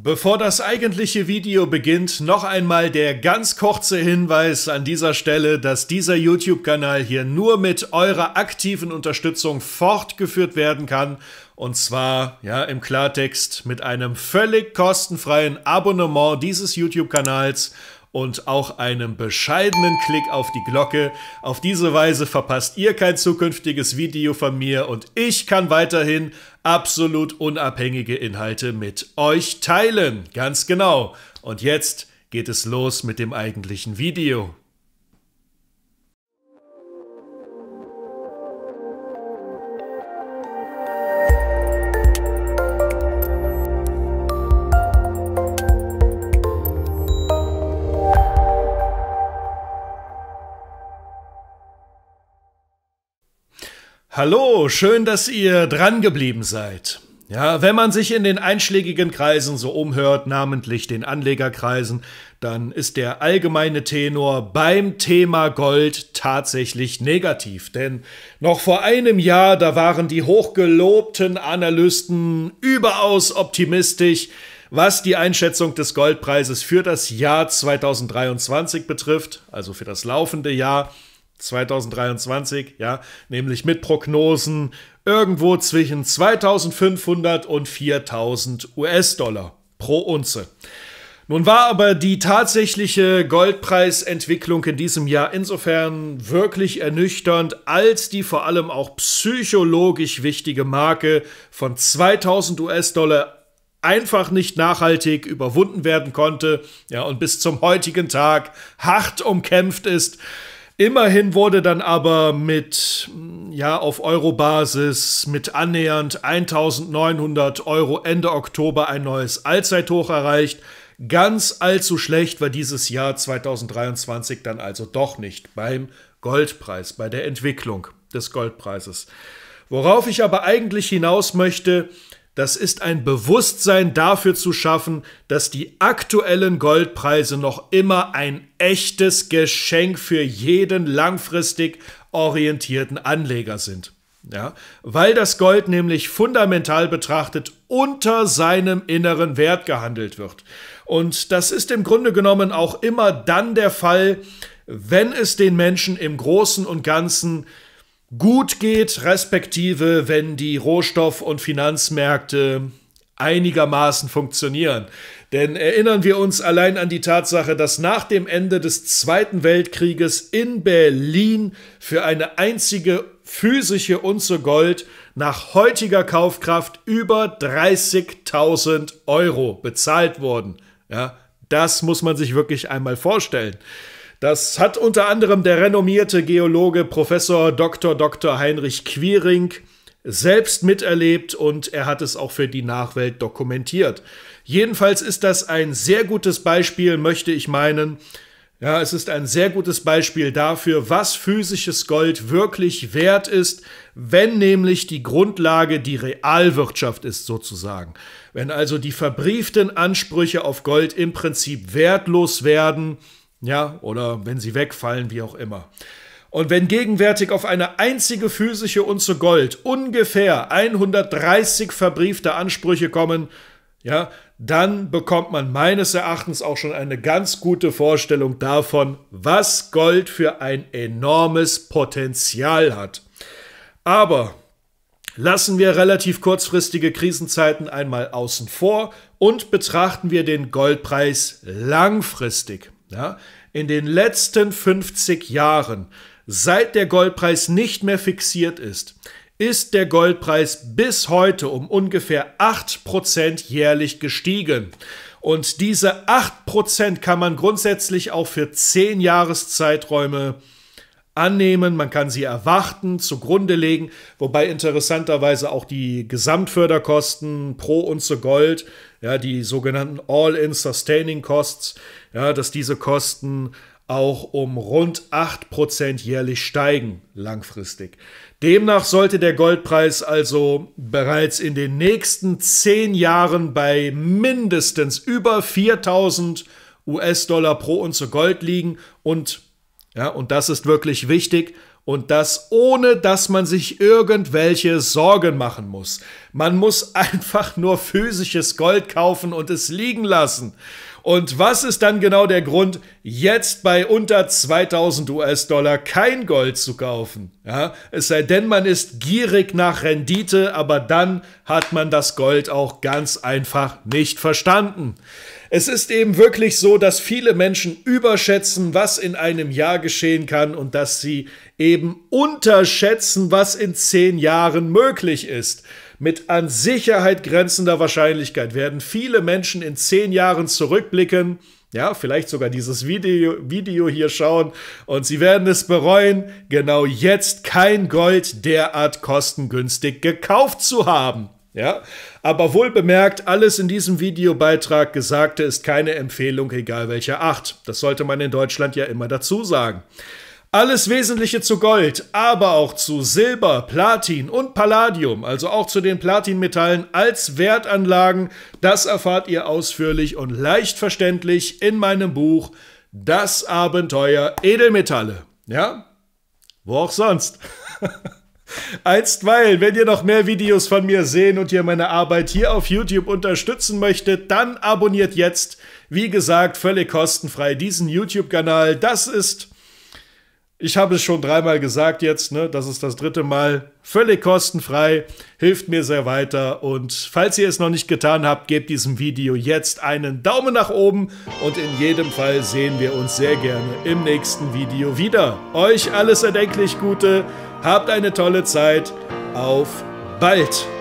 Bevor das eigentliche Video beginnt, noch einmal der ganz kurze Hinweis an dieser Stelle, dass dieser YouTube-Kanal hier nur mit eurer aktiven Unterstützung fortgeführt werden kann. Und zwar, ja, im Klartext mit einem völlig kostenfreien Abonnement dieses YouTube-Kanals und auch einem bescheidenen Klick auf die Glocke. Auf diese Weise verpasst ihr kein zukünftiges Video von mir und ich kann weiterhin absolut unabhängige Inhalte mit euch teilen. Ganz genau. Und jetzt geht es los mit dem eigentlichen Video. Hallo, schön, dass ihr drangeblieben seid. Ja, wenn man sich in den einschlägigen Kreisen so umhört, namentlich den Anlegerkreisen, dann ist der allgemeine Tenor beim Thema Gold tatsächlich negativ. Denn noch vor einem Jahr, da waren die hochgelobten Analysten überaus optimistisch, was die Einschätzung des Goldpreises für das Jahr 2023 betrifft, also für das laufende Jahr. 2023, ja, nämlich mit Prognosen irgendwo zwischen 2500 und 4000 US-Dollar pro Unze. Nun war aber die tatsächliche Goldpreisentwicklung in diesem Jahr insofern wirklich ernüchternd, als die vor allem auch psychologisch wichtige Marke von 2000 US-Dollar einfach nicht nachhaltig überwunden werden konnte, ja, und bis zum heutigen Tag hart umkämpft ist. Immerhin wurde dann aber mit, ja, auf Euro-Basis mit annähernd 1900 Euro Ende Oktober ein neues Allzeithoch erreicht. Ganz allzu schlecht war dieses Jahr 2023 dann also doch nicht beim Goldpreis, bei der Entwicklung des Goldpreises. Worauf ich aber eigentlich hinaus möchte, das ist ein Bewusstsein dafür zu schaffen, dass die aktuellen Goldpreise noch immer ein echtes Geschenk für jeden langfristig orientierten Anleger sind. Ja, weil das Gold nämlich fundamental betrachtet unter seinem inneren Wert gehandelt wird. Und das ist im Grunde genommen auch immer dann der Fall, wenn es den Menschen im Großen und Ganzen äh, gut geht, respektive wenn die Rohstoff- und Finanzmärkte einigermaßen funktionieren. Denn erinnern wir uns allein an die Tatsache, dass nach dem Ende des Zweiten Weltkrieges in Berlin für eine einzige physische Unze Gold nach heutiger Kaufkraft über 30.000 Euro bezahlt wurden. Ja, das muss man sich wirklich einmal vorstellen. Das hat unter anderem der renommierte Geologe Professor Dr. Dr. Heinrich Quiring selbst miterlebt und er hat es auch für die Nachwelt dokumentiert. Jedenfalls ist das ein sehr gutes Beispiel, möchte ich meinen. Ja, es ist ein sehr gutes Beispiel dafür, was physisches Gold wirklich wert ist, wenn nämlich die Grundlage die Realwirtschaft ist sozusagen. Wenn also die verbrieften Ansprüche auf Gold im Prinzip wertlos werden, ja, oder wenn sie wegfallen, wie auch immer. Und wenn gegenwärtig auf eine einzige physische Unze Gold ungefähr 130 verbriefte Ansprüche kommen, ja, dann bekommt man meines Erachtens auch schon eine ganz gute Vorstellung davon, was Gold für ein enormes Potenzial hat. Aber lassen wir relativ kurzfristige Krisenzeiten einmal außen vor und betrachten wir den Goldpreis langfristig. Ja, in den letzten 50 Jahren, seit der Goldpreis nicht mehr fixiert ist, ist der Goldpreis bis heute um ungefähr 8% jährlich gestiegen. Und diese 8% kann man grundsätzlich auch für 10 Jahreszeiträume äh, annehmen, man kann sie erwarten, zugrunde legen, wobei interessanterweise auch die Gesamtförderkosten pro Unze Gold, ja, die sogenannten All-in Sustaining Costs, ja, dass diese Kosten auch um rund 8% jährlich steigen langfristig. Demnach sollte der Goldpreis also bereits in den nächsten 10 Jahren bei mindestens über 4000 US-Dollar pro Unze Gold liegen und ja, und das ist wirklich wichtig und das ohne, dass man sich irgendwelche Sorgen machen muss. Man muss einfach nur physisches Gold kaufen und es liegen lassen. Und was ist dann genau der Grund, jetzt bei unter 2000 US-Dollar kein Gold zu kaufen? Ja, es sei denn, man ist gierig nach Rendite, aber dann hat man das Gold auch ganz einfach nicht verstanden. Es ist eben wirklich so, dass viele Menschen überschätzen, was in einem Jahr geschehen kann und dass sie eben unterschätzen, was in zehn Jahren möglich ist. Mit an Sicherheit grenzender Wahrscheinlichkeit werden viele Menschen in zehn Jahren zurückblicken, ja, vielleicht sogar dieses Video, Video hier schauen und sie werden es bereuen, genau jetzt kein Gold derart kostengünstig gekauft zu haben. Ja, aber wohl bemerkt, alles in diesem Videobeitrag Gesagte ist keine Empfehlung, egal welcher Art. Das sollte man in Deutschland ja immer dazu sagen. Alles Wesentliche zu Gold, aber auch zu Silber, Platin und Palladium, also auch zu den Platinmetallen als Wertanlagen, das erfahrt ihr ausführlich und leicht verständlich in meinem Buch Das Abenteuer Edelmetalle. Ja? Wo auch sonst. Einstweilen, wenn ihr noch mehr Videos von mir sehen und ihr meine Arbeit hier auf YouTube unterstützen möchtet, dann abonniert jetzt, wie gesagt, völlig kostenfrei diesen YouTube-Kanal. Das ist ich habe es schon dreimal gesagt jetzt, ne? Das ist das dritte Mal. Völlig kostenfrei, hilft mir sehr weiter. Und falls ihr es noch nicht getan habt, gebt diesem Video jetzt einen Daumen nach oben. Und in jedem Fall sehen wir uns sehr gerne im nächsten Video wieder. Euch alles erdenklich Gute, habt eine tolle Zeit. Auf bald!